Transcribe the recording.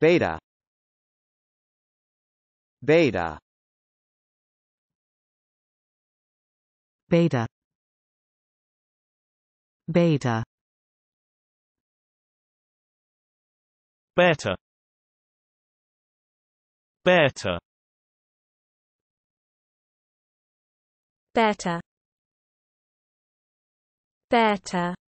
beta beta beta beta beta beta beta beta